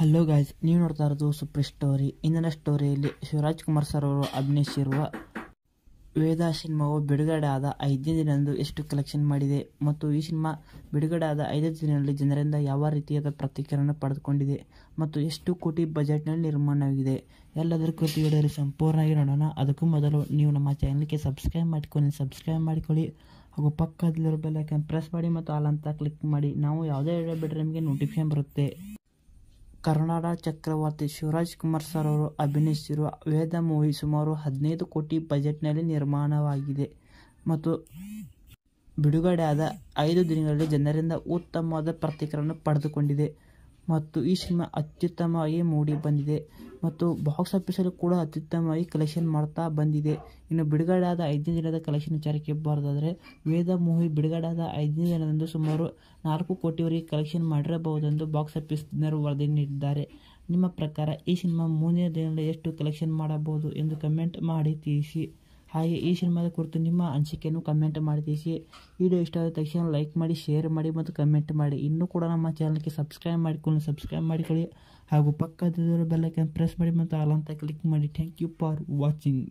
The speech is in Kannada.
ಹಲೋ ಗಾಯ್ಸ್ ನೀವು ನೋಡ್ತಾ ಇರೋದು ಸೂಪರ್ ಸ್ಟೋರಿ ಇಂದಿನ ಸ್ಟೋರಿಯಲ್ಲಿ ಶಿವರಾಜ್ ಕುಮಾರ್ ಸರ್ ಅವರು ಅಭಿನಯಿಸಿರುವ ವೇದ ಸಿನಿಮಾವು ಬಿಡುಗಡೆ ಆದ ಐದನೇ ದಿನದಂದು ಎಷ್ಟು ಕಲೆಕ್ಷನ್ ಮಾಡಿದೆ ಮತ್ತು ಈ ಸಿನಿಮಾ ಬಿಡುಗಡೆ ಆದ ಐದನೇ ದಿನದಲ್ಲಿ ಜನರಿಂದ ಯಾವ ರೀತಿಯಾದ ಪ್ರತಿಕ್ರಿಯೆಯನ್ನು ಪಡೆದುಕೊಂಡಿದೆ ಮತ್ತು ಎಷ್ಟು ಕೋಟಿ ಬಜೆಟ್ನಲ್ಲಿ ನಿರ್ಮಾಣವಾಗಿದೆ ಎಲ್ಲದರ ಕುರಿತು ಹೇಳಿದರೆ ಸಂಪೂರ್ಣವಾಗಿ ನೋಡೋಣ ಅದಕ್ಕೂ ಮೊದಲು ನೀವು ನಮ್ಮ ಚಾನಲ್ಗೆ ಸಬ್ಸ್ಕ್ರೈಬ್ ಮಾಡಿಕೊಳ್ಳಿ ಸಬ್ಸ್ಕ್ರೈಬ್ ಮಾಡಿಕೊಳ್ಳಿ ಹಾಗೂ ಪಕ್ಕದಲ್ಲಿರೋ ಬೆಲ್ಲೈಕನ್ ಪ್ರೆಸ್ ಮಾಡಿ ಮತ್ತು ಆಲ್ ಅಂತ ಕ್ಲಿಕ್ ಮಾಡಿ ನಾವು ಯಾವುದೇ ವಿಡಿಯೋ ನಿಮಗೆ ನೋಟಿಫಿಕೇಶನ್ ಬರುತ್ತೆ ಕರ್ನಾಡ ಚಕ್ರವರ್ತಿ ಶಿವರಾಜ್ ಕುಮಾರ್ ಸರ್ ಅವರು ಅಭಿನಯಿಸಿರುವ ವೇದ ಮೂವಿ ಸುಮಾರು ಹದಿನೈದು ಕೋಟಿ ಬಜೆಟ್ನಲ್ಲಿ ನಿರ್ಮಾಣವಾಗಿದೆ ಮತ್ತು ಬಿಡುಗಡೆಯಾದ ಐದು ದಿನಗಳಲ್ಲಿ ಜನರಿಂದ ಉತ್ತಮವಾದ ಪ್ರತಿಕ್ರಿಯೆಯನ್ನು ಪಡೆದುಕೊಂಡಿದೆ ಮತ್ತು ಈ ಸಿನಿಮಾ ಅತ್ಯುತ್ತಮವಾಗಿ ಮೂಡಿ ಬಂದಿದೆ ಮತ್ತು ಬಾಕ್ಸ್ ಆಫೀಸಲ್ಲೂ ಕೂಡ ಅತ್ಯುತ್ತಮವಾಗಿ ಕಲೆಕ್ಷನ್ ಮಾಡ್ತಾ ಬಂದಿದೆ ಇನ್ನು ಬಿಡುಗಡೆಯಾದ ಐದನೇ ದಿನದ ಕಲೆಕ್ಷನ್ ವಿಚಾರಕ್ಕೆ ಬಾರದಾದರೆ ವೇದ ಮೂವಿ ಬಿಡುಗಡೆಯಾದ ಐದನೇ ದಿನದಂದು ಸುಮಾರು ನಾಲ್ಕು ಕೋಟಿವರೆಗೆ ಕಲೆಕ್ಷನ್ ಮಾಡಿರಬಹುದೆಂದು ಬಾಕ್ಸ್ ಜನರು ವರದಿ ನೀಡಿದ್ದಾರೆ ನಿಮ್ಮ ಪ್ರಕಾರ ಈ ಸಿನಿಮಾ ಮೂರನೇ ದಿನದಲ್ಲಿ ಎಷ್ಟು ಕಲೆಕ್ಷನ್ ಮಾಡಬಹುದು ಎಂದು ಕಮೆಂಟ್ ಮಾಡಿ ತಿಳಿಸಿ ಹಾಗೆ ಈ ಸಿನಿಮಾದ ಕುರಿತು ನಿಮ್ಮ ಅನಿಸಿಕೆಯನ್ನು ಕಮೆಂಟ್ ಮಾಡಿ ತಿಳಿಸಿ ವಿಡಿಯೋ ಇಷ್ಟ ಆದ ತಕ್ಷಣ ಲೈಕ್ ಮಾಡಿ ಶೇರ್ ಮಾಡಿ ಮತ್ತು ಕಮೆಂಟ್ ಮಾಡಿ ಇನ್ನೂ ಕೂಡ ನಮ್ಮ ಚಾನಲ್ಗೆ ಸಬ್ಸ್ಕ್ರೈಬ್ ಮಾಡಿಕೊಳ್ಳಿ ಸಬ್ಸ್ಕ್ರೈಬ್ ಮಾಡಿಕೊಳ್ಳಿ ಹಾಗೂ ಪಕ್ಕದ ಬೆಲ್ಲಕ್ಕೆ ಪ್ರೆಸ್ ಮಾಡಿ ಮತ್ತು ಆಲ್ ಕ್ಲಿಕ್ ಮಾಡಿ ಥ್ಯಾಂಕ್ ಯು ಫಾರ್ ವಾಚಿಂಗ್